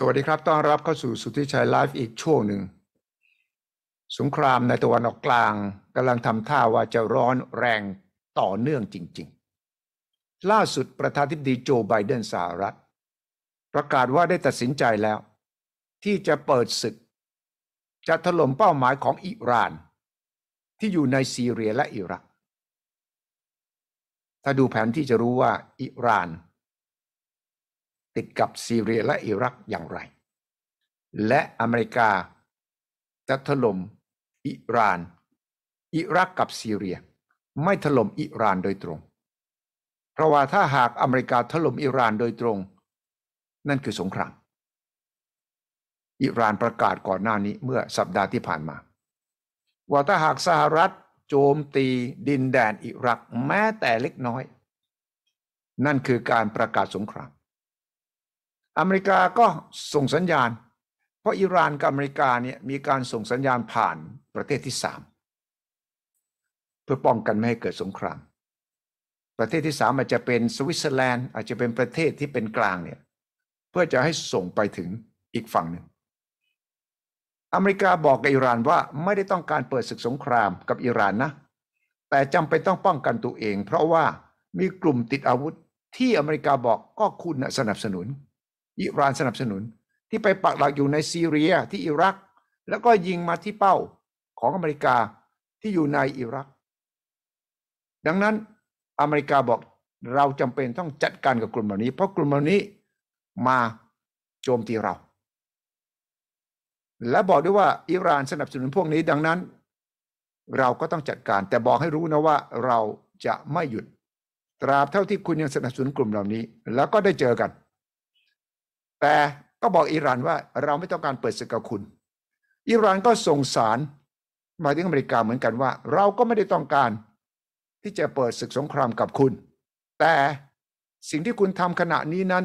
สวัสดีครับ ต้อนรับเข้าสู่สุทธิชัยไลฟ์อีกช่วงหนึ่งสงครามในตะวันออกกลางกำลังทำท่าว่าจะร้อนแรงต่อเนื่องจริง ๆ ล่าสุดประธานาธิบดีโจไบเดนสหรัฐประกาศว่าได้ตัดสินใจแล้ว ที่จะเปิดศึก จะถล่มเป้าหมายของอิหร่าน ที่อยู่ในซีเรียและอิรักถ้าดูแผนที่จะรู้ว่าอิหร่านติดกับซีเรียและอิรักอย่างไร และอเมริกา จะถล่มอิหร่าน อิรักกับซีเรีย ไม่ถล่มอิหร่านโดยตรง เพราะว่าถ้าหากอเมริกาถล่มอิหร่านโดยตรง นั่นคือสงครามอิหร่านประกาศก่อนหน้านี้เมื่อสัปดาห์ที่ผ่านมาว่าถ้าหากสหรัฐโจมตีดินแดนอิรักแม้แต่เล็กน้อย นั่นคือการประกาศสงครามอเมริกาก็ส่งสัญญาณ เพราะอิหร่านกับอเมริกาเนี่ยมีการส่งสัญญาณผ่านประเทศที่สามเพื่อป้องกันไม่ให้เกิดสงคราม ประเทศที่สามอาจจะเป็นสวิตเซอร์แลนด์อาจจะเป็นประเทศที่เป็นกลางเนี่ยเพื่อจะให้ส่งไปถึงอีกฝั่งหนึ่งอเมริกาบอกกับอิหร่านว่าไม่ได้ต้องการเปิดศึกสงครามกับอิหร่านนะแต่จำเป็นต้องป้องกันตัวเอง เพราะว่ามีกลุ่มติดอาวุธที่อเมริกาบอกก็คุณสนับสนุนอิหร่านสนับสนุนที่ไปปักหลักอยู่ในซีเรียที่อิรัก แล้วก็ยิงมาที่เป้าของอเมริกาที่อยู่ในอิรัก ดังนั้นอเมริกาบอกเราจำเป็นต้องจัดการกับกลุ่มเหล่านี้ เพราะกลุ่มเหล่านี้มาโจมตีเรา และบอกด้วยว่าอิหร่านสนับสนุนพวกนี้ดังนั้น เราก็ต้องจัดการ แต่บอกให้รู้นะว่าเราจะไม่หยุด ตราบเท่าที่คุณยังสนับสนุนกลุ่มเหล่านี้ แล้วก็ได้เจอกันแต่ก็บอกอิหร่านว่าเราไม่ต้องการเปิดศึกกับคุณ อิหร่านก็ส่งสารมาที่อเมริกาเหมือนกันว่า เราก็ไม่ได้ต้องการที่จะเปิดศึกสงครามกับคุณ แต่สิ่งที่คุณทำขณะนี้นั้น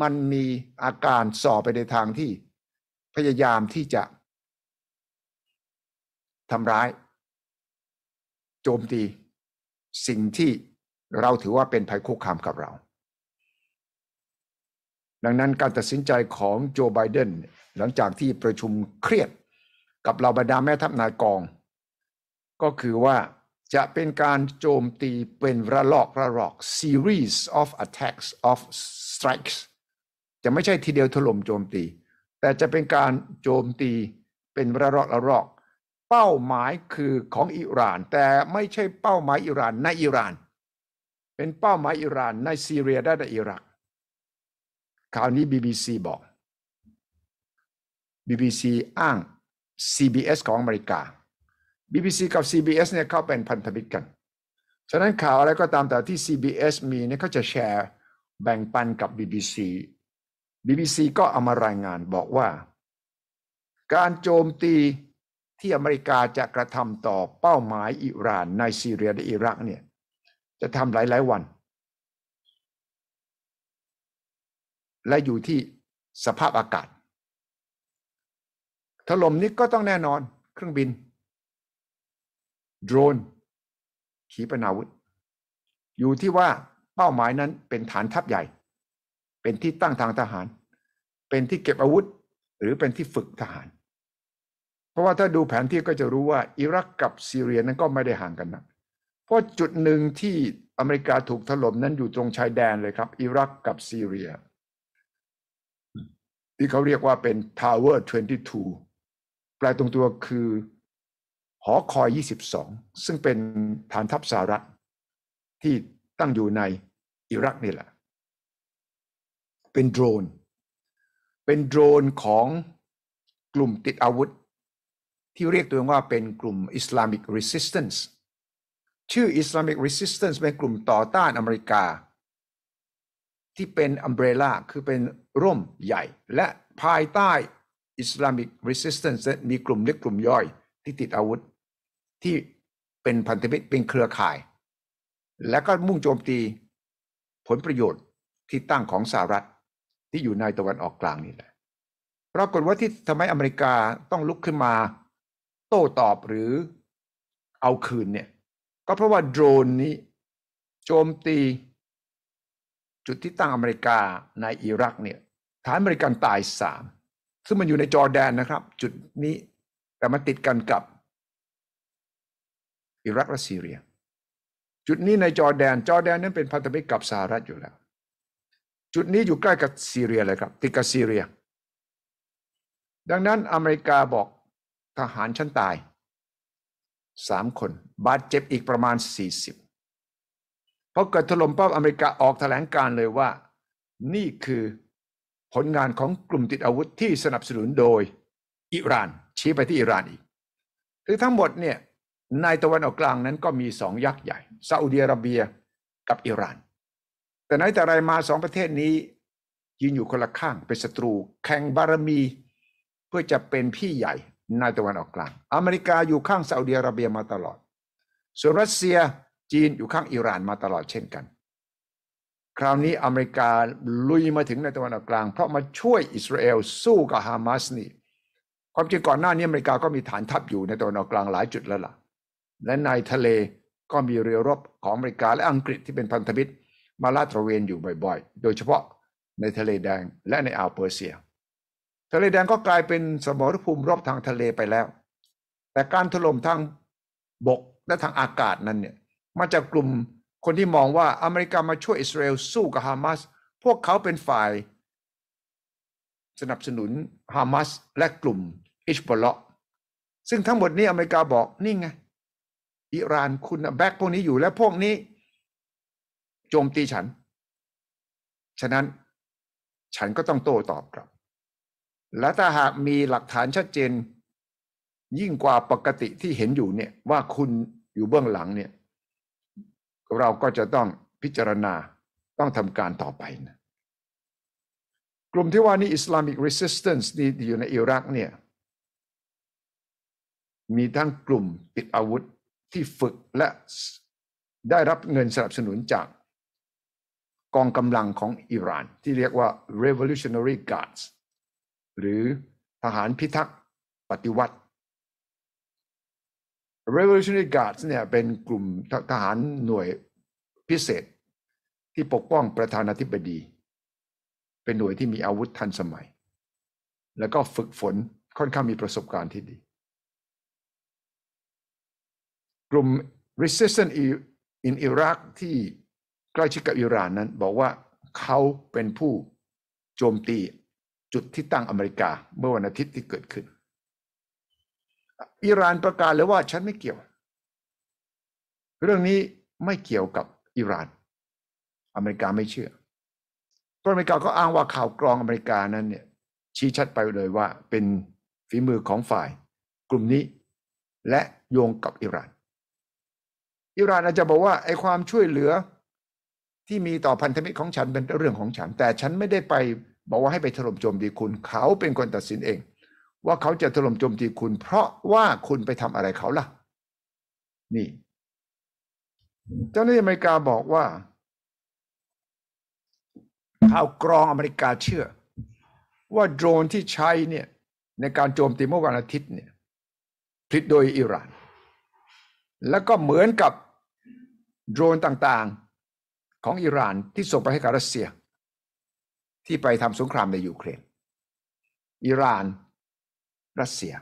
มันมีอาการส่อไปในทางที่พยายามที่จะทำร้าย โจมตี สิ่งที่เราถือว่าเป็นภัยคุกคามกับเราดังนั้นการตัดสินใจของโจไบเดนหลังจากที่ประชุมเครียดกับเหล่าบรรดาแม่ทัพนายกอง ก็คือว่าจะเป็นการโจมตีเป็นระลอกระลอก series of attacks of strikes จะไม่ใช่ทีเดียวถล่มโจมตี แต่จะเป็นการโจมตีเป็นระลอกระลอกเป้าหมายคือของอิหร่านแต่ไม่ใช่เป้าหมายอิหร่านในอิหร่าน เป็นเป้าหมายอิหร่านในซีเรียได้ในอิรักคราวนี้ BBC บอก BBC อ้าง CBS ของอเมริกา BBC กับ CBS เนี่ยเขาเป็นพันธมิตรกัน ฉะนั้นข่าวอะไรก็ตามแต่ที่ CBS มีเนี่ยเขาจะแชร์แบ่งปันกับ BBC BBC ก็เอามารายงานบอกว่า การโจมตีที่อเมริกาจะกระทำต่อเป้าหมายอิหร่านในซีเรียและอิรักเนี่ยจะทำหลาย ๆวันและอยู่ที่สภาพอากาศถล่มนี้ก็ต้องแน่นอนเครื่องบินโดรนขีปนาวุธ อยู่ที่ว่าเป้าหมายนั้นเป็นฐานทัพใหญ่ เป็นที่ตั้งทางทหาร เป็นที่เก็บอาวุธหรือเป็นที่ฝึกทหาร เพราะว่าถ้าดูแผนที่ก็จะรู้ว่าอิรักกับซีเรียนั้นก็ไม่ได้ห่างกันนะเพราะจุดหนึ่งที่อเมริกาถูกถล่มนั้นอยู่ตรงชายแดนเลยครับ อิรักกับซีเรียที่เขาเรียกว่าเป็น Tower 22 แปลตรงตัวคือหอคอย 22 ซึ่งเป็นฐานทัพสหรัฐที่ตั้งอยู่ในอิรักนี่แหละ เป็นโดรน เป็นโดรนของกลุ่มติดอาวุธ ที่เรียกตัวเองว่าเป็นกลุ่ม Islamic Resistance ชื่อ Islamic Resistance เป็นกลุ่มต่อต้านอเมริกาที่เป็นอัมเบรล่าคือเป็นร่มใหญ่ และภายใต้อิสลามิกรีสิสแตนซ์มีกลุ่มเล็กกลุ่มย่อยที่ติดอาวุธ ที่เป็นพันธมิตร เป็นเครือข่าย และก็มุ่งโจมตีผลประโยชน์ที่ตั้งของสหรัฐที่อยู่ในตะวันออกกลางนี่แหละปรากฏว่าที่ทำไมอเมริกาต้องลุกขึ้นมาโต้ตอบหรือเอาคืนเนี่ยก็เพราะว่าโดรนนี้ โจมตีจุดที่ตั้งอเมริกาในอิรักเนี่ยฐานอเมริกันตายสามซึ่งมันอยู่ในจอร์แดนนะครับ จุดนี้แต่มันติดกันกับอิรักและซีเรีย จุดนี้ในจอร์แดนจอร์แดนนั้นเป็นพันธมิตรกับสหรัฐอยู่แล้ว จุดนี้อยู่ใกล้กับซีเรียเลยครับติดกับซีเรีย ดังนั้นอเมริกาบอกทหารชั้นตายสามคน บาดเจ็บอีกประมาณสสี่ิบพอเกิดถล่มปั๊บอเมริกาออกแถลงการเลยว่านี่คือผลงานของกลุ่มติดอาวุธที่สนับสนุนโดยอิหร่านชี้ไปที่อิหร่านอีกคือทั้งหมดเนี่ยในตะวันออกกลางนั้นก็มีสองยักษ์ใหญ่ซาอุดิอาระเบียกับอิหร่าน แต่ไหนแต่ไรมาสองประเทศนี้ยืนอยู่คนละข้าง เป็นศัตรู แข่งบารมี เพื่อจะเป็นพี่ใหญ่ในตะวันออกกลาง อเมริกาอยู่ข้างซาอุดิอาระเบียมาตลอดส่วนรัสเซียจีนอยู่ข้างอิหร่านมาตลอดเช่นกัน คราวนี้อเมริกาลุยมาถึงในตะวันออกกลาง เพราะมาช่วยอิสราเอลสู้กับฮามาสนี่ ความจริงก่อนหน้านี้อเมริกาก็มีฐานทัพอยู่ในตะวันออกกลางหลายจุดแล้วล่ะ และในทะเลก็มีเรือรบของอเมริกาและอังกฤษที่เป็นพันธมิตรมาลาดตระเวนอยู่บ่อยๆ โดยเฉพาะในทะเลแดงและในอ่าวเปอร์เซีย ทะเลแดงก็กลายเป็นสมรภูมิรบทางทะเลไปแล้ว แต่การถล่มทางบกและทางอากาศนั้นเนี่ยมาจากกลุ่มคนที่มองว่าอเมริกามาช่วยอิสราเอลสู้กับฮามาสพวกเขาเป็นฝ่ายสนับสนุนฮามาสและกลุ่มอิสบอลาะซึ่งทั้งหมดนี้อเมริกาบอกนี่ไง อิหร่านคุณแบกพวกนี้อยู่และพวกนี้ โจมตีฉัน ฉะนั้นฉันก็ต้องโต้ตอบกลับ และถ้าหากมีหลักฐานชัดเจนยิ่งกว่าปกติที่เห็นอยู่เนี่ยว่าคุณอยู่เบื้องหลังเนี่ยเราก็จะต้องพิจารณาต้องทำการต่อไปนะกลุ่มที่ว่านี้อิสลามิกรีสิสแตนซ์นี่อยู่ในอิรักเนี่ยมีทั้งกลุ่มติดอาวุธที่ฝึกและได้รับเงินสนับสนุนจากกองกำลังของอิหร่านที่เรียกว่า Revolutionary Guards หรือทหารพิทักษ์ปฏิวัติ Revolutionary Guards เนี่ยเป็นกลุ่มทหารหน่วยพิเศษที่ปกป้องประธานาธิบดี เป็นหน่วยที่มีอาวุธทันสมัย แล้วก็ฝึกฝนค่อนข้างมีประสบการณ์ที่ดี กลุ่ม Resistance in Iraq ที่ใกล้ชิดกับอิหร่านนั้นบอกว่าเขาเป็นผู้โจมตีจุดที่ตั้งอเมริกาเมื่อวันอาทิตย์ที่เกิดขึ้นอิหร่านประกาศเลยว่าฉันไม่เกี่ยว เรื่องนี้ไม่เกี่ยวกับอิหร่าน อเมริกาไม่เชื่อก็อเมริกาก็อ้างว่าข่าวกรองอเมริกานั้นเนี่ย ชี้ชัดไปเลยว่าเป็นฝีมือของฝ่าย กลุ่มนี้ และโยงกับอิหร่านอิหร่านอาจจะบอกว่าไอ้ความช่วยเหลือที่มีต่อพันธมิตรของฉันเป็นเรื่องของฉัน แต่ฉันไม่ได้ไปบอกว่าให้ไปถล่มโจมดีคุณ เขาเป็นคนตัดสินเองว่าเขาจะถล่มโจมตีคุณ เพราะว่าคุณไปทำอะไรเขาล่ะ นี่ เจ้าหน้าที่อเมริกาบอกว่าข่าวกรองอเมริกาเชื่อ ว่าโดรนที่ใช้เนี่ยในการโจมตีเมื่อวันอาทิตย์เนี่ยผลิตโดยอิหร่าน แล้วก็เหมือนกับ โดรนต่างๆของอิหร่านที่ส่งไปให้กับรัสเซียที่ไปทำสงครามในยูเครนอิหร่านรัสเซีย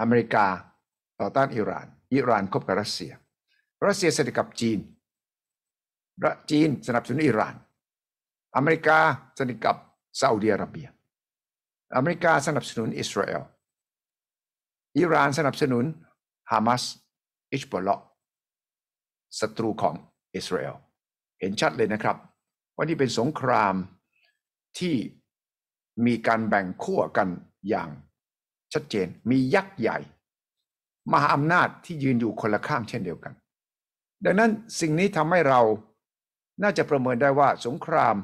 อเมริกาต่อต้านอิหร่าน อิหร่านคบกับรัสเซีย รัสเซียสนิทกับจีนรัสจีนสนับสนุนอิหร่าน อเมริกาสนิทกับซาอุดิอาระเบีย อเมริกาสนับสนุนอิสราเอล อิหร่านสนับสนุนฮามาส อิชบอลศัตรูของอิสราเอล เห็นชัดเลยนะครับว่านี่เป็นสงครามที่มีการแบ่งขั้วกันอย่างชัดเจน มียักษ์ใหญ่ มหาอำนาจที่ยืนอยู่คนละข้างเช่นเดียวกัน ดังนั้นสิ่งนี้ทำให้เราน่าจะประเมินได้ว่าสงคราม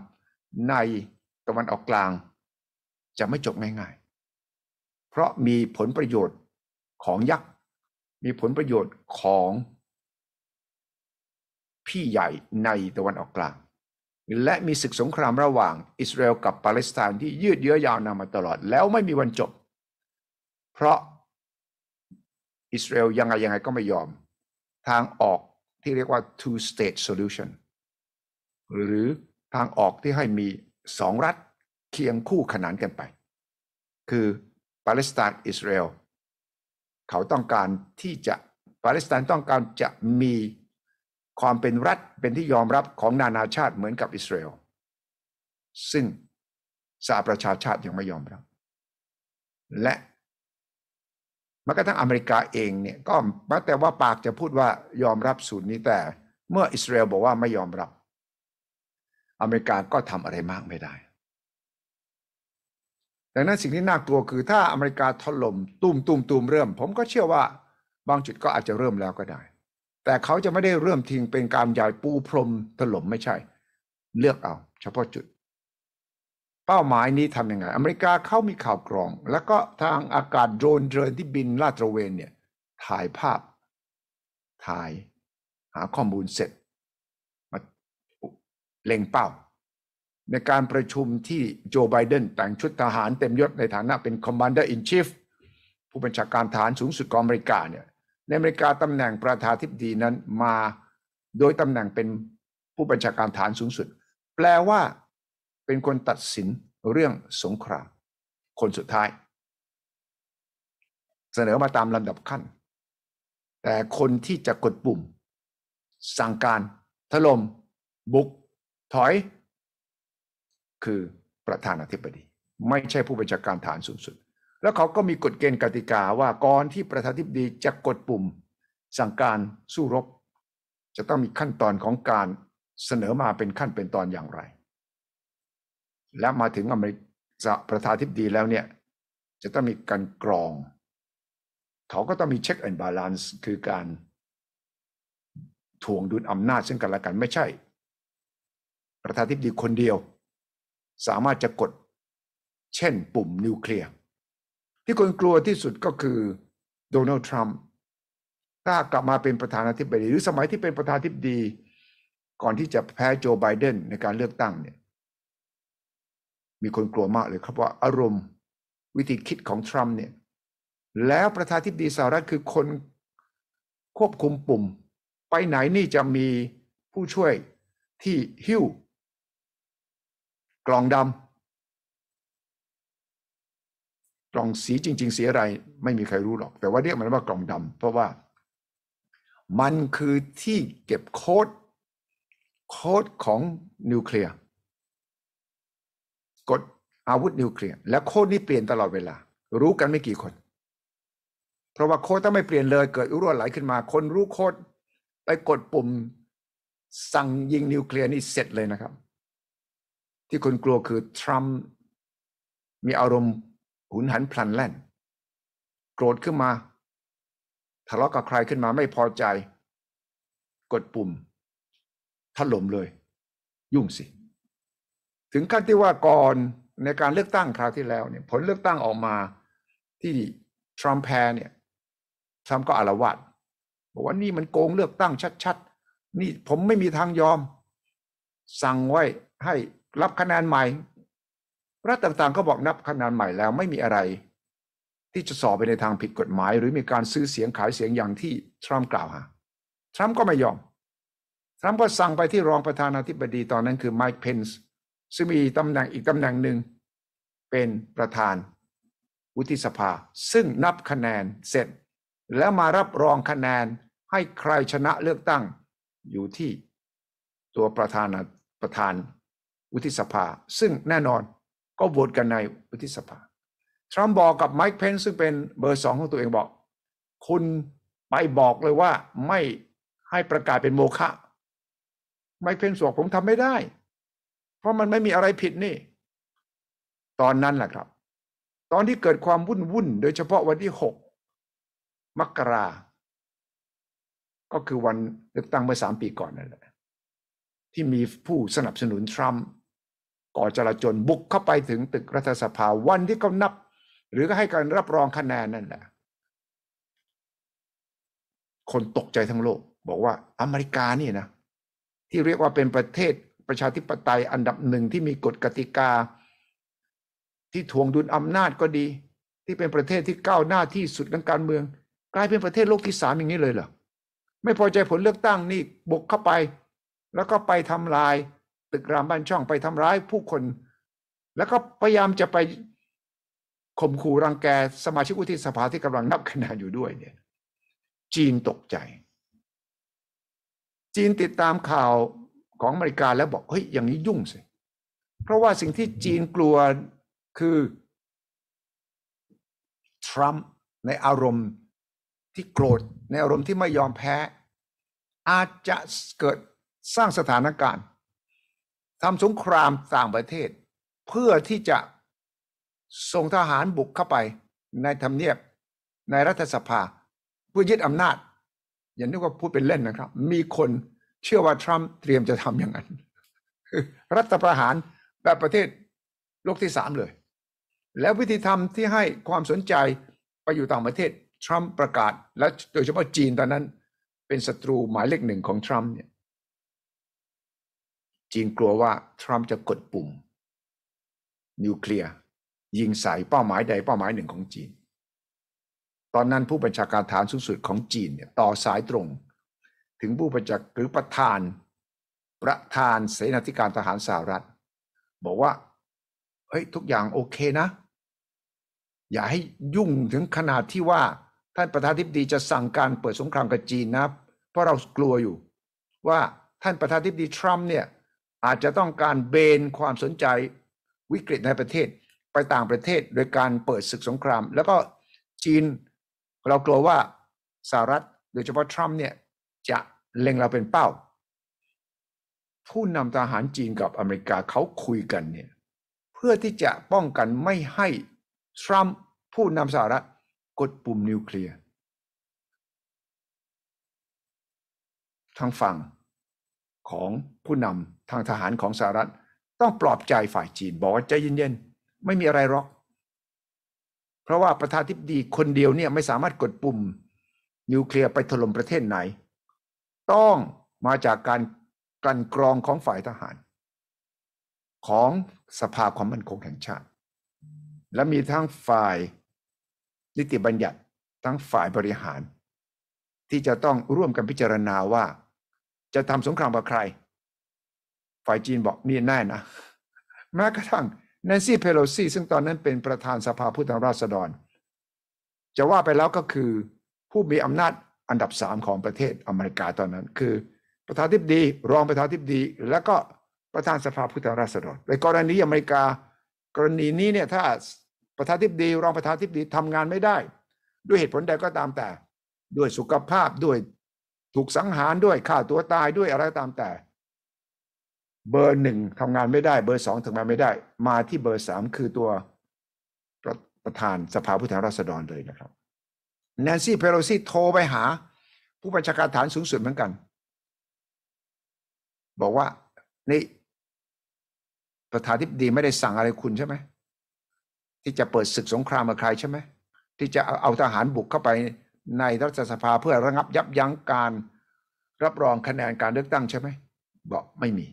ในตะวันออกกลาง จะไม่จบง่ายๆ เพราะมีผลประโยชน์ของยักษ์ มีผลประโยชน์ของพี่ใหญ่ในตะวันออกกลางและมีศึกสงครามระหว่างอิสราเอลกับปาเลสไตน์ที่ยืดเยื้อยาวนานมาตลอดแล้วไม่มีวันจบ เพราะอิสราเอลยังไง ยังไงก็ไม่ยอม ทางออกที่เรียกว่า two state solution หรือทางออกที่ให้มีสองรัฐเคียงคู่ขนานกันไป คือปาเลสไตน์อิสราเอลเขาต้องการที่จะปาเลสไตน์ต้องการจะมีความเป็นรัฐเป็นที่ยอมรับของนานาชาติเหมือนกับอิสราเอลซึ่งสหประชาชาติยังไม่ยอมรับ และแม้กระทั่งอเมริกาเองเนี่ยก็แม้แต่ว่าปากจะพูดว่ายอมรับสูตรนี้แต่เมื่ออิสราเอลบอกว่าไม่ยอมรับ อเมริกาก็ทำอะไรมากไม่ได้ดังนั้นสิ่งที่น่ากลัวคือถ้าอเมริกาถล่มตุ้มตุ้มตุ้มเริ่ม ผมก็เชื่อว่า บางจุดก็อาจจะเริ่มแล้วก็ได้แต่เขาจะไม่ได้เริ่มทิ้งเป็นการยญยปูพรมถล่มไม่ใช่เลือกเอาเฉพาะจุด เป้าหมายนี้ทำยังไงอเมริกาเขามีข่าวกรอง แล้วก็ทางอากาศโดรนเดินที่บินลาดตระเวนเนี่ยถ่ายภาพ ถ่ายหาข้อมูลเสร็จ มาเล็งเป้า ในการประชุมที่โจไบเดนแต่งชุดทหารเต็มยศในฐานะเป็นคอมบานเดอร์อินชีฟผู้บัญชาการฐานสูงสุดของอเมริกาเนี่ยในอเมริกาตำแหน่งประธานธิบดีนั้นมาโดยตำแหน่งเป็นผู้บัญชาการฐานสูงสุด แปลว่าเป็นคนตัดสินเรื่องสงคราม คนสุดท้าย เสนอมาตามลำดับขั้น แต่คนที่จะกดปุ่ม สั่งการถล่มบุกถอย คือประธานาธิบดี ไม่ใช่ผู้บัญชาการฐานสูงสุดแล้วเขาก็มีกฎเกณฑ์กติกาว่าก่อนที่ประธานทิบดีจะกดปุ่มสั่งการสู้รบ จะต้องมีขั้นตอนของการเสนอมาเป็นขั้นเป็นตอนอย่างไร และมาถึงอเมริกาประธานทิบดีแล้วเนี่ยจะต้องมีการกรอง เขาก็ต้องมีเช็คแอนด์บาลานซ์คือการถ่วงดุลอำนาจซึ่งกันและกันไม่ใช่ ประธานทิบดีคนเดียว สามารถจะกดเช่น ปุ่มนิวเคลียร์ที่คนกลัวที่สุดก็คือโดนัลด์ทรัมป์ถ้ากลับมาเป็นประธานาธิบดี หรือสมัยที่เป็นประธานาธิบดีก่อนที่จะแพ้โจไบเดนในการเลือกตั้งเนี่ยมีคนกลัวมากเลยครับว่าอารมณ์วิธีคิดของทรัมป์เนี่ยแล้วประธานาธิบดีสหรัฐคือคนควบคุมปุ่ม ไปไหนนี่จะมีผู้ช่วยที่หิ้วกล่องดำกล่องสีจริงๆสีอะไรไม่มีใครรู้หรอก แต่ว่าเรียกมันว่ากล่องดำ เพราะว่ามันคือที่เก็บโค้ดโค้ดของนิวเคลียร์กดอาวุธนิวเคลียร์และโค้ดนี้เปลี่ยนตลอดเวลา รู้กันไม่กี่คน เพราะว่าโค้ดถ้าไม่เปลี่ยนเลยเกิดรั่วไหลขึ้นมา คนรู้โค้ด ไปกดปุ่ม สั่งยิงนิวเคลียร์นี่เสร็จเลยนะครับ ที่คนกลัวคือทรัมป์มีอารมณ์หุนหันพลันแล่น โกรธขึ้นมาทะเลาะกับใครขึ้นมาไม่พอใจ กดปุ่มถล่มเลย ยุ่งสิ ถึงขั้นที่ว่าก่อนในการเลือกตั้งคราวที่แล้วเนี่ยผลเลือกตั้งออกมาที่ทรัมป์แพ้เนี่ยทรัมป์ก็อารวาสบอกว่านี่มันโกงเลือกตั้งชัดๆ นี่ผมไม่มีทางยอม สั่งไว้ให้รับคะแนนใหม่รัฐต่างๆก็บอกนับคะแนนใหม่แล้วไม่มีอะไรที่จะสอบไปในทางผิดกฎหมาย หรือมีการซื้อเสียงขายเสียงอย่างที่ทรัมป์กล่าวหาทรัมป์ก็ไม่ยอม ทรัมป์ก็สั่งไปที่รองประธานาธิบดีตอนนั้นคือไมค์เพนส์ซึ่งมีตำแหน่งอีกตำแหน่งหนึ่ง เป็นประธานวุฒิสภาซึ่งนับคะแนนเสร็จ แล้วมารับรองคะแนนให้ใครชนะเลือกตั้งอยู่ที่ ตัวประธานประธานวุฒิสภาซึ่งแน่นอนก็โหวตกันในวุฒิสภา ทรัมป์บอกกับไมค์เพนซ์ซึ่งเป็นเบอร์สองของตัวเองบอก คุณไปบอกเลยว่าไม่ให้ประกาศเป็นโมฆะไมค์เพนซ์บอกผมทำไม่ได้ เพราะมันไม่มีอะไรผิดนี่ ตอนนั้นแหละครับ ตอนที่เกิดความวุ่นวุ่นโดยเฉพาะวันที่หกมกราก็คือวันเลือกตั้งเมื่อสามปีก่อนนั่นแหละที่มีผู้สนับสนุนทรัมป์ก่อจราจนบุกเข้าไปถึงตึกรัฐสภาวันที่เขานับ หรือก็ให้การรับรองคะแนนนั่นแหละคนตกใจทั้งโลก บอกว่าอเมริกานี่นะ ที่เรียกว่าเป็นประเทศประชาธิปไตย อันดับหนึ่งที่มีกฎกติกา ที่ทวงดุลอำนาจก็ดี ที่เป็นประเทศที่ก้าวหน้าที่สุดทางการเมือง กลายเป็นประเทศโลกที่สามอย่างนี้เลยเหรอไม่พอใจผลเลือกตั้งนี่บุกเข้าไป แล้วก็ไปทำลายตึกรามบ้านช่องไปทำร้ายผู้คน แล้วก็พยายามจะไปข่มขู่รังแกสมาชิกวุฒิสภาที่กำลังนับคะแนนอยู่ด้วยเนี่ย จีนตกใจ จีนติดตามข่าวของอเมริกาแล้วบอก เฮ้ย อย่างนี้ยุ่งสิ เพราะว่าสิ่งที่จีนกลัวคือ ทรัมป์ในอารมณ์ที่โกรธ ในอารมณ์ที่ไม่ยอมแพ้ อาจจะเกิดสร้างสถานการณ์ทำสงครามต่างประเทศ เพื่อที่จะส่งทหารบุกเข้าไป ในทำเนียบในรัฐสภาเพื่อยึดอำนาจ อย่าน้กว่าพูดเป็นเล่นนะครับ มีคนเชื่อว่าทรัมป์เตรียมจะทำอย่างนั้น รัฐประหารแบบประเทศ โลกที่สามเลย แล้ววิธีทำที่ให้ความสนใจไปอยู่ต่างประเทศ ทรัมป์ประกาศ และโดยเฉพาะจีนตอนนั้น เป็นศัตรูหมายเลขหนึ่งของทรัมป์เนี่ยจีนกลัวว่าทรัมป์จะกดปุ่ม นิวเคลียร์ยิงใส่เป้าหมายใดเป้าหมายหนึ่งของจีน ตอนนั้นผู้บัญชาการฐานสูงสุดของจีนเนี่ยต่อสายตรง ถึงผู้บัญชาหรือประธานประธาน เสนาธิการทหารสหรัฐ บอกว่าเฮ้ยทุกอย่างโอเคนะ อย่าให้ยุ่งถึงขนาดที่ว่า ท่านประธานทิบดีจะสั่งการเปิดสงครามกับจีนนะเพราะเรากลัวอยู่ ว่าท่านประธานทิบดีทรัมป์เนี่ยอาจจะต้องการเบนความสนใจวิกฤตในประเทศไปต่างประเทศโดยการเปิดศึกสงคราม แล้วก็จีนเรากลัวว่าสหรัฐโดยเฉพาะทรัมป์เนี่ยจะเล็งเราเป็นเป้า ผู้นำทหารจีนกับอเมริกาเขาคุยกันเนี่ยเพื่อที่จะป้องกันไม่ให้ ทรัมป์ผู้นำสหรัฐกดปุ่มนิวเคลียร์ทางฝั่งของผู้นำทางทหารของสหรัฐ ต้องปลอบใจฝ่ายจีนบอกว่าใจเย็นๆ ไม่มีอะไรหรอก เพราะว่าประธานทิบดีคนเดียวเนี่ยไม่สามารถกดปุ่มนิวเคลียร์ไปถล่มประเทศไหน ต้องมาจากการกลั่นกรองของฝ่ายทหาร ของสภาความมั่นคงแห่งชาติ และมีทั้งฝ่ายนิติบัญญัติทั้งฝ่ายบริหาร ที่จะต้องร่วมกันพิจารณาว่าจะทำสงครามกับใคร ฝ่ายจีนบอกนี่แน่นะ แม้กระทั่งแนนซี่เพโลซีซึ่งตอนนั้นเป็นประธานสภาผู้แทนราษฎร จะว่าไปแล้วก็คือผู้มีอำนาจอันดับสามของประเทศอเมริกาตอนนั้น คือประธานทิบดีรองประธานทิบดี แล้วก็ประธานสภาผู้แทนราษฎรในกรณีอเมริกา กรณีนี้เนี่ยถ้าประธานทิบดีรองประธานทิบดีทำงานไม่ได้ ด้วยเหตุผลใดก็ตามแต่ด้วยสุขภาพด้วยถูกสังหารด้วยฆ่าตัวตายด้วยอะไรตามแต่ เบอร์หนึ่งทำงานไม่ได้ เบอร์สองทำงานไม่ได้ มาที่เบอร์สามคือตัวประประธานสภาผู้แทนราษฎรเลยนะครับแนนซี่เพโลซีโทรไปหา ผู้บัญชาการฐานสูงสุดเหมือนกัน บอกว่านี่ ประธานทิบดีไม่ได้สั่งอะไรคุณใช่ไหม ที่จะเปิดศึกสงครามกับใครใช่ไหม ที่จะเอาทหารบุกเข้าไปในรัฐสภาเพื่อระงับยับยั้งการ รับรองคะแนนการเลือกตั้งใช่ไหมบอกไม่มี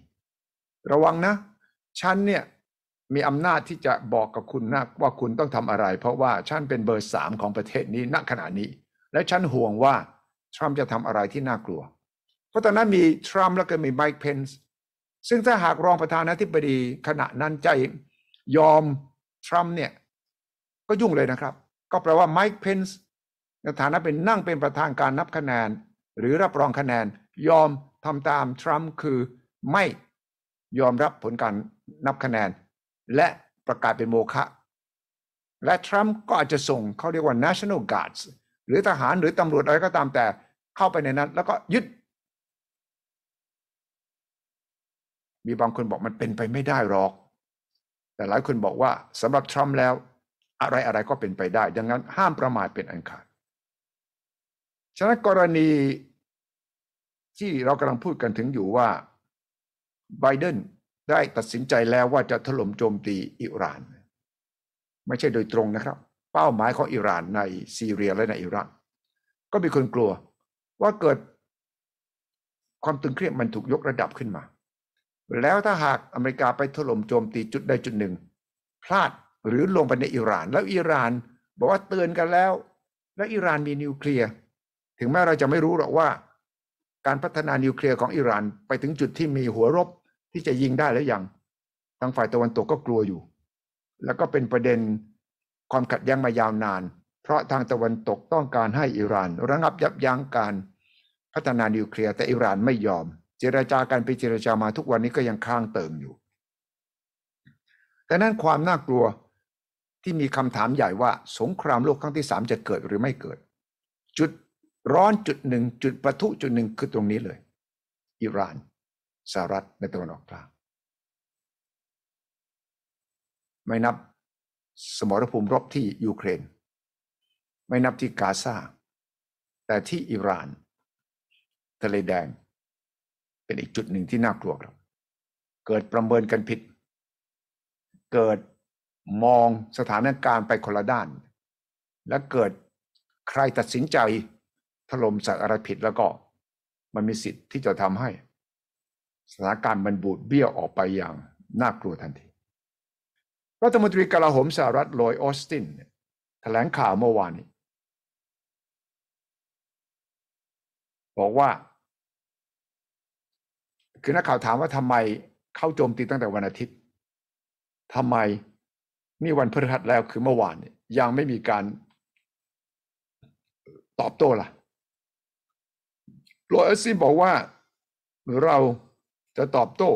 ระวังนะฉันเนี่ยมีอำนาจที่จะบอกกับคุณนะว่าคุณต้องทำอะไร เพราะว่าฉันเป็นเบอร์สามของประเทศนี้ณขณะนี้ และฉันห่วงว่าทรัมป์จะทำอะไรที่น่ากลัวเพราะตอนนั้นมี ทรัมป์แล้วก็มีไมค์เพนซ์ซึ่งถ้าหากรองประธานาธิบดีขณะนั้นใจ ยอมทรัมป์เนี่ยก็ยุ่งเลยนะครับก็แปลว่าไมค์เพนซ์ในฐานะเป็นนั่งเป็นประธานการนับคะแนน หรือรับรองคะแนนยอมทำตามทรัมป์คือไม่ยอมรับผลการนับคะแนน และประกาศเป็นโมฆะและทรัมป์ก็อาจจะส่งเขาเรียกว่า national guards หรือทหารหรือตำรวจอะไรก็ตามแต่เข้าไปในนั้น แล้วก็ยึด มีบางคนบอกมันเป็นไปไม่ได้หรอก แต่หลายคนบอกว่าสำหรับทรัมป์แล้วอะไรอะไรก็เป็นไปได้ดังนั้นห้ามประมาทเป็นอันขาดฉะนั้นกรณีที่เรากำลังพูดกันถึงอยู่ว่าไบเดนได้ตัดสินใจแล้วว่าจะถล่มโจมตีอิหร่าน ไม่ใช่โดยตรงนะครับ เป้าหมายของอิหร่านในซีเรียและในอิรักก็มีคนกลัวว่าเกิดความตึงเครียดมันถูกยกระดับขึ้นมา แล้วถ้าหากอเมริกาไปถล่มโจมตีจุดใดจุดหนึ่ง พลาดหรือลงไปในอิหร่านแล้วอิหร่านบอกว่าเตือนกันแล้ว และอิหร่านมีนิวเคลียร์ถึงแม้เราจะไม่รู้หรอกว่า การพัฒนานิวเคลียร์ของอิหร่านไปถึงจุดที่มีหัวรบ ที่จะยิงได้หรือยังทางฝ่ายตะวันตกก็กลัวอยู่ แล้วก็เป็นประเด็นความขัดแย้งมายาวนาน เพราะทางตะวันตกต้องการให้อิหร่าน ระงับยับยั้งการพัฒนานิวเคลียร์แต่อิหร่านไม่ยอม เจรจากันไปเจรจามาทุกวันนี้ก็ยังค้างเติมอยู่ดังนั้นความน่ากลัวที่มีคำถามใหญ่ว่า สงครามโลกครั้งที่สามจะเกิดหรือไม่เกิด จุดร้อนจุดหนึ่งจุดประทุจุดหนึ่งคือตรงนี้เลย อิหร่านสหรัฐในตะวันออกกลางไม่นับสมรภูมิรบที่ยูเครน ไม่นับที่กาซาแต่ที่อิหร่าน ทะเลแดง เป็นอีกจุดหนึ่งที่น่ากลัวครับเกิดประเมินกันผิด เกิดมองสถานการณ์ไปคนละด้าน และเกิดใครตัดสินใจถล่มสัตวอะไรผิดแล้วก็มันมีสิทธิ์ที่จะทำให้สถานการณ์มันบูดเบี้ยวออกไปอย่างน่ากลัวทันที รัฐมนตรีกลาโหมสหรัฐลอยออสติน แถลงข่าวเมื่อวานนี้ บอกว่า คือนักข่าวถามว่าทำไมเข้าโจมตีตั้งแต่วันอาทิตย์ทำไม นี่วันพฤหัสแล้วคือเมื่อวานยังไม่มีการตอบโต้ล่ะโรเอซี่บอกว่าเราจะตอบโต้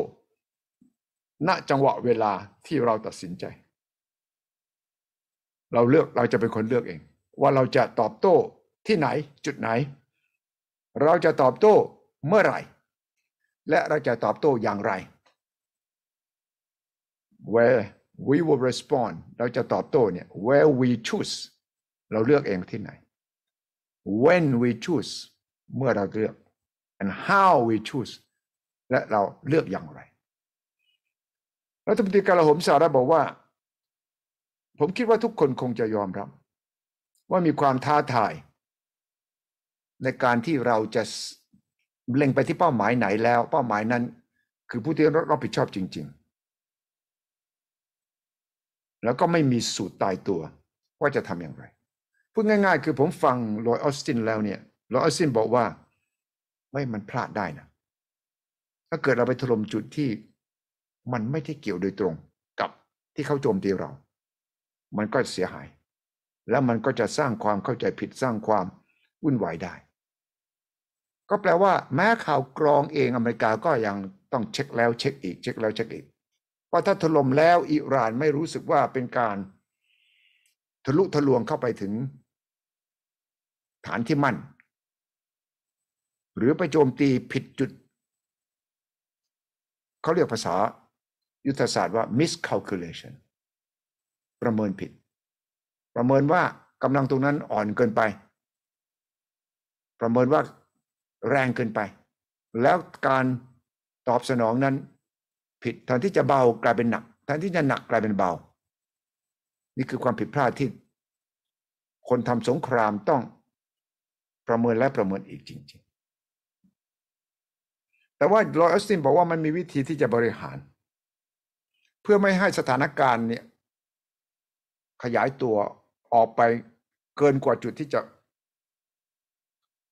ณจังหวะเวลาที่เราตัดสินใจ เราเลือกเราจะเป็นคนเลือกเอง ว่าเราจะตอบโต้ที่ไหนจุดไหน เราจะตอบโต้เมื่อไหร่ และเราจะตอบโต้อย่างไร where we will respond เราจะตอบโต้เนี่ย where we choose เราเลือกเองที่ไหน when we choose เมื่อเราเลือก and how we choose และเราเลือกอย่างไรรัฐมนตรีการหมสารัฐบอกว่า ผมคิดว่าทุกคนคงจะยอมรับ ว่ามีความท้าทาย ในการที่เราจะเล็งไปที่เป้าหมายไหนแล้ว เป้าหมายนั้น คือผู้ที่รับผิดชอบจริง ๆ แล้วก็ไม่มีสูตรตายตัว ว่าจะทำอย่างไร พูดง่าย ๆ คือผมฟังลอยออสติน แล้วเนี่ยลอยออสตินบอกว่าเฮ้ยมันพลาดได้นะถ้าเกิดเราไปถล่มจุดที่มันไม่ได้เกี่ยวโดยตรง กับที่เขาโจมตีเรา มันก็เสียหาย แล้วมันก็จะสร้างความเข้าใจผิดสร้างความ วุ่นวายได้ ก็แปลว่า แม้ข่าวกรองเองอเมริกาก็ยังต้องเช็คแล้ว เช็คอีก เช็คแล้วเช็คอีกว่าถ้าถล่มแล้วอิหร่านไม่รู้สึกว่าเป็นการทะลุทะลวงเข้าไปถึงฐานที่มั่นหรือไปโจมตีผิดจุด เขาเรียกภาษา ยุทธศาสตร์ว่า miscalculation ประเมินผิดประเมินว่ากำลังตรงนั้นอ่อนเกินไป ประเมินว่าแรงเกินไปแล้วการตอบสนองนั้น ผิดแทนที่จะเบากลายเป็นหนักแทนที่จะหนักกลายเป็นเบา นี่คือความผิดพลาดที่คนทำสงครามต้องประเมินและประเมินอีกจริงแต่ว่าลอยออสตินบอกว่ามันมีวิธีที่จะบริหาร เพื่อไม่ให้สถานการณ์เนี่ยขยายตัวออกไปเกินกว่าจุดที่จะ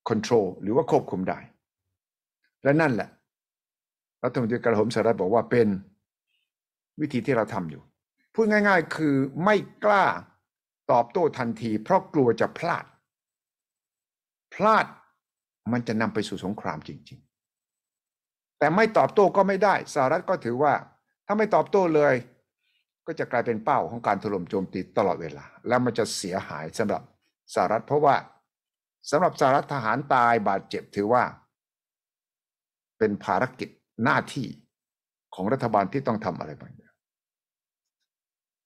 คอนโทรลหรือว่าควบคุมได้ และนั่นแหละรัฐมนตรีกระหงสารุขบอกว่าเป็นวิธีที่เราทำอยู่ พูดง่ายๆ คือไม่กล้าตอบโต้ทันทีเพราะกลัวจะพลาด พลาดมันจะนำไปสู่สงครามจริงแต่ไม่ตอบโต้ก็ไม่ได้สหรัฐก็ถือว่า ถ้าไม่ตอบโต้เลย ก็จะกลายเป็นเป้าของการถล่มโจมตีตลอดเวลา แล้วมันจะเสียหายสำหรับสหรัฐเพราะว่าสำหรับสหรัฐทหารตายบาดเจ็บถือว่า เป็นภารกิจหน้าที่ของรัฐบาลที่ต้องทำอะไรบางอย่าง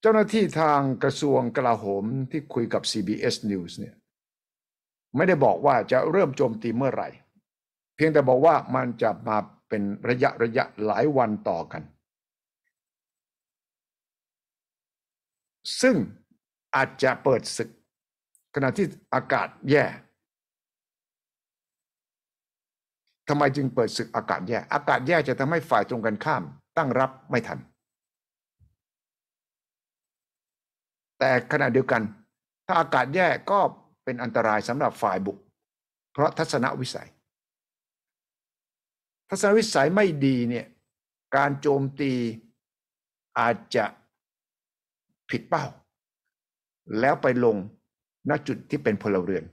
เจ้าหน้าที่ทางกระทรวงกลาโหมที่คุยกับ CBS News เนี่ยไม่ได้บอกว่าจะเริ่มโจมตีเมื่อไหร่ เพียงแต่บอกว่ามันจะมาเป็นระยะระยะหลายวันต่อกัน ซึ่งอาจจะเปิดศึก ขณะที่อากาศแย่ ทำไมจึงเปิดศึกอากาศแย่ อากาศแย่จะทำให้ฝ่ายตรงกันข้ามตั้งรับไม่ทัน แต่ขณะเดียวกันถ้าอากาศแย่ก็เป็นอันตรายสำหรับฝ่ายบุกเพราะทัศนวิสัยทัศนวิสัยไม่ดีเนี่ย การโจมตีอาจจะผิดเป้า แล้วไปลงณจุดที่เป็นพลเรือน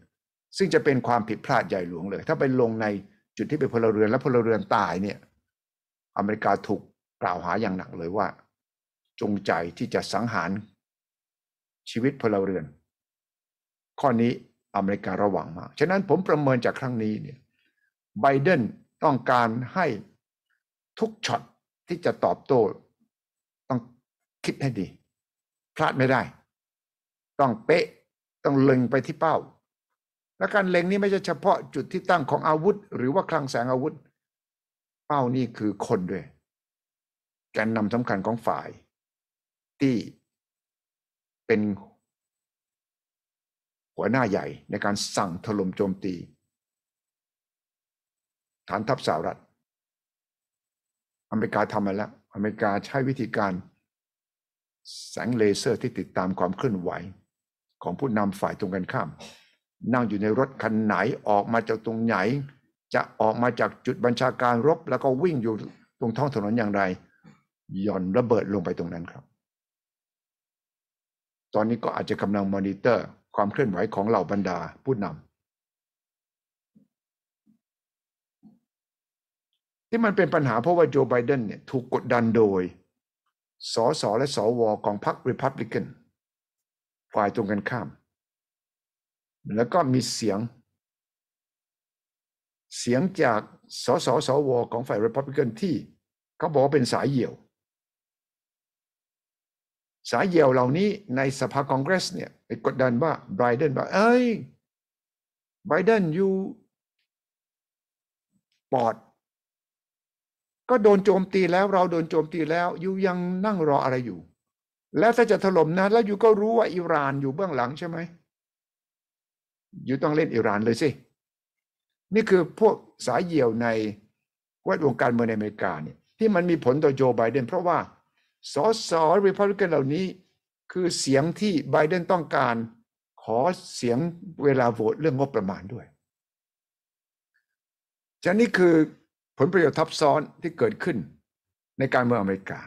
ซึ่งจะเป็นความผิดพลาดใหญ่หลวงเลย ถ้าไปลงในจุดที่เป็นพลเรือนและพลเรือนตายเนี่ยอเมริกาถูกกล่าวหาอย่างหนักเลยว่า จงใจที่จะสังหารชีวิตพลเรือน ข้อนี้อเมริการะวังมากฉะนั้นผมประเมินจากครั้งนี้เนี่ยไบเดนต้องการให้ทุกช็อตที่จะตอบโต้ต้องคิดให้ดี พลาดไม่ได้ ต้องเป๊ะต้องเล็งไปที่เป้า และการเล็งนี้ไม่ใช่เฉพาะจุดที่ตั้งของอาวุธ หรือว่าคลังแสงอาวุธ เป้านี่คือคนด้วยการนำสำคัญของฝ่ายที่เป็นหัวหน้าใหญ่ในการสั่งถล่มโจมตีฐานทัพสหรัฐอเมริกาทำมาแล้วอเมริกาใช้วิธีการแสงเลเซอร์ที่ติดตามความเคลื่อนไหวของผู้นำฝ่ายตรงกันข้าม นั่งอยู่ในรถคันไหนออกมาจากตรงไหน จะออกมาจากจุดบัญชาการรบ แล้วก็วิ่งอยู่ตรงท้องถนนอย่างไรหย่อนระเบิดลงไปตรงนั้นครับ ตอนนี้ก็อาจจะกำลังมอนิเตอร์ ความเคลื่อนไหวของเหล่าบรรดาผู้นำที่มันเป็นปัญหาเพราะว่าโจไบเดนเนี่ยถูกกดดันโดย สส และ สวของพรรคริพับลิกันฝ่ายตรงกันข้าม แล้วก็มีเสียง เสียงจาก สส สวของฝ่ายริพับลิกันที่เขาบอกว่าเป็นสายเหี่ยว สายเหี่ยวเหล่านี้ในสภาคอนเกรสเนี่ยไปกดดันว่าไบเดนบอกเอ้ย ไบเดนอยู่ปอดก็โดนโจมตีแล้ว เราโดนโจมตีแล้วยูยังนั่งรออะไรอยู่ แล้วถ้าจะถล่มนะแล้วยูก็รู้ว่าอิหร่านอยู่เบื้องหลังใช่ไหมยูต้องเล่นอิหร่านเลยสินี่คือพวกสายเหี่ยวในววดวงการเมืองในอเมริกาเนี่ยที่มันมีผลต่อโจไบเดนเพราะว่าสอสอริพับลิกันเหล่านี้คือเสียงที่ไบเดนต้องการ ขอเสียงเวลาโหวตเรื่องงบประมาณด้วยฉะนี้คือผลประโยชน์ทับซ้อนที่เกิดขึ้นในการเมืองอเมริกา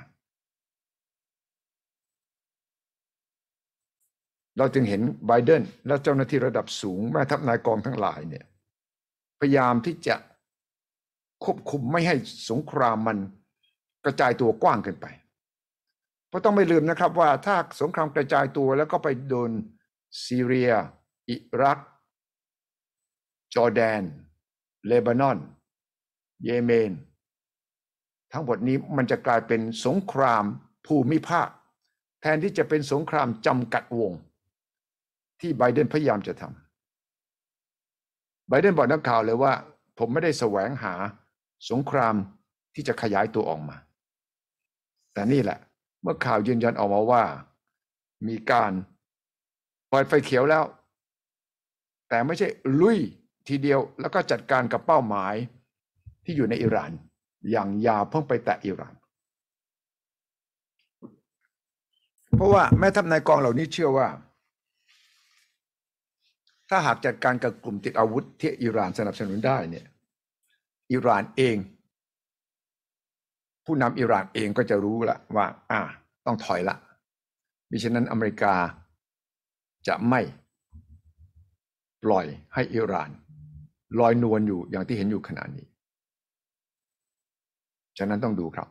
เราจึงเห็นไบเดนและเจ้าหน้าที่ระดับสูงแม่ทัพนายกองทั้งหลายเนี่ยพยายามที่จะควบคุมไม่ให้สงครามมันกระจายตัวกว้างเกินไป เพราะต้องไม่ลืมนะครับว่าถ้าสงครามกระจายตัวแล้วก็ไปโดนซีเรีย อิรัก จอร์แดน เลบานอนเยเมน ทั้งหมดนี้มันจะกลายเป็นสงครามภูมิภาค แทนที่จะเป็นสงครามจำกัดวง ที่ไบเดนพยายามจะทำไบเดนบอกนักข่าวเลยว่าผมไม่ได้แสวงหาสงครามที่จะขยายตัวออกมา แต่นี่แหละเมื่อข่าวยืนยันออกมาว่า มีการปล่อยไฟเขียวแล้ว แต่ไม่ใช่ลุยทีเดียวแล้วก็จัดการกับเป้าหมายที่อยู่ในอิหร่านอย่างยาวเพิ่งไปแตะอิหร่านเพราะว่าแม่ทัพนายกองเหล่านี้เชื่อว่า ถ้าหากจัดการกับกลุ่มติดอาวุธที่อิหร่านสนับสนุนได้เนี่ยอิหร่านเอง ผู้นำอิหร่านเองก็จะรู้ละว่าอ่าต้องถอยละมิฉะนั้นอเมริกาจะไม่ปล่อยให้อิหร่านลอยนวลอยู่อย่างที่เห็นอยู่ขณะนี้ฉะนั้นต้องดูครับ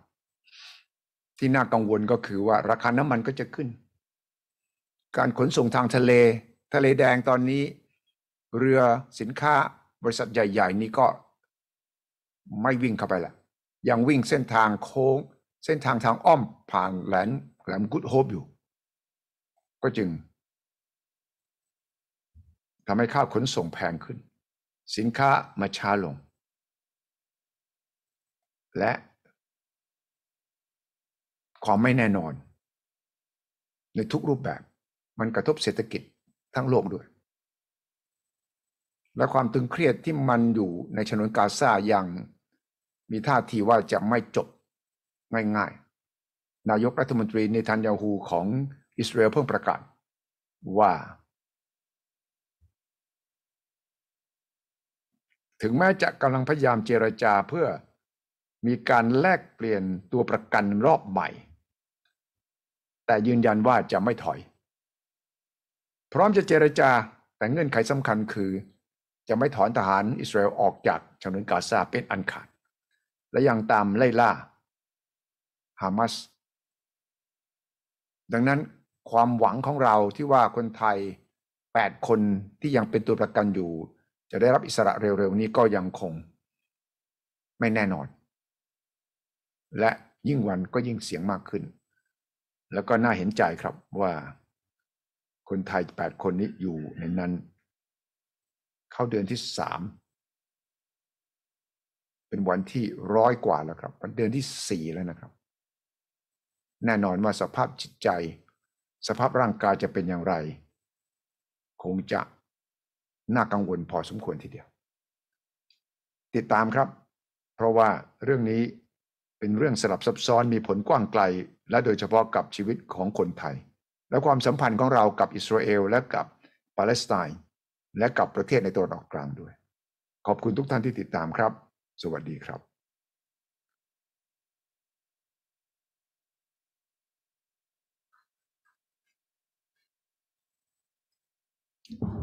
ที่น่ากังวลก็คือว่าราคาน้ำมันก็จะขึ้น การขนส่งทางทะเล ทะเลแดงตอนนี้ เรือสินค้าบริษัทใหญ่ ๆ นี้ก็ไม่วิ่งเข้าไปละยังวิ่งเส้นทางโค้ง เส้นทางทางอ้อมผ่านแหลมแหลมกุดโฮบอยู่ ก็จึงทำให้ค่าขนส่งแพงขึ้น สินค้ามาช้าลง และความไม่แน่นอน ในทุกรูปแบบมันกระทบเศรษฐกิจทั้งโลกด้วย และความตึงเครียดที่มันอยู่ในชนวนกาซาอย่างมีท่าทีว่าจะไม่จบง่ายๆ นายกรัฐมนตรีเนทันยาฮูของอิสราเอลเพิ่งประกาศว่า ถึงแม้จะกำลังพยายามเจรจาเพื่อมีการแลกเปลี่ยนตัวประกันรอบใหม่แต่ยืนยันว่าจะไม่ถอย พร้อมจะเจรจาแต่เงื่อนไขสำคัญคือจะไม่ถอนทหารอิสราเอลออกจากชนวนกาซาเป็นอันขาด และยังตามไล่ล่าฮามาสดังนั้นความหวังของเราที่ว่าคนไทย8คนที่ยังเป็นตัวประกันอยู่จะได้รับอิสระเร็วๆนี้ก็ยังคง ไม่แน่นอน และยิ่งวันก็ยิ่งเสียงมากขึ้นแล้วก็น่าเห็นใจครับว่าคนไทยแปดคนนี้อยู่ในนั้น เข้าเดือนที่สามเป็นวันที่ร้อยกว่าแล้วครับเดือนที่สี่แล้วนะครับ แน่นอนว่าสภาพจิตใจ สภาพร่างกายจะเป็นอย่างไร คงจะน่ากังวลพอสมควรทีเดียว ติดตามครับ เพราะว่าเรื่องนี้เป็นเรื่องสลับซับซ้อนมีผลกว้างไกลและโดยเฉพาะกับชีวิตของคนไทย และความสัมพันธ์ของเรากับอิสราเอลและกับปาเลสไตน์ และกับประเทศในตะวันออกกลางด้วย ขอบคุณทุกท่านที่ติดตามครับ สวัสดีครับ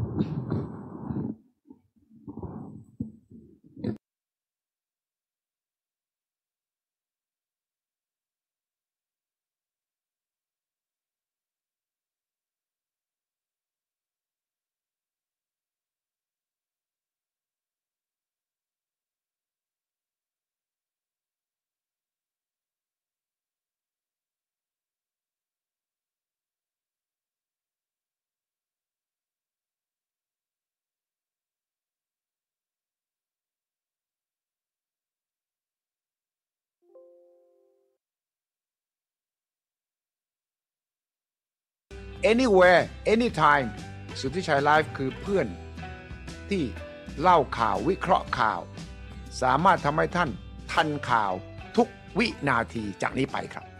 anywhere anytime สุทธิชัยไลฟ์คือเพื่อนที่เล่าข่าววิเคราะห์ข่าว สามารถทำให้ท่านทันข่าวทุกวินาทีจากนี้ไปครับ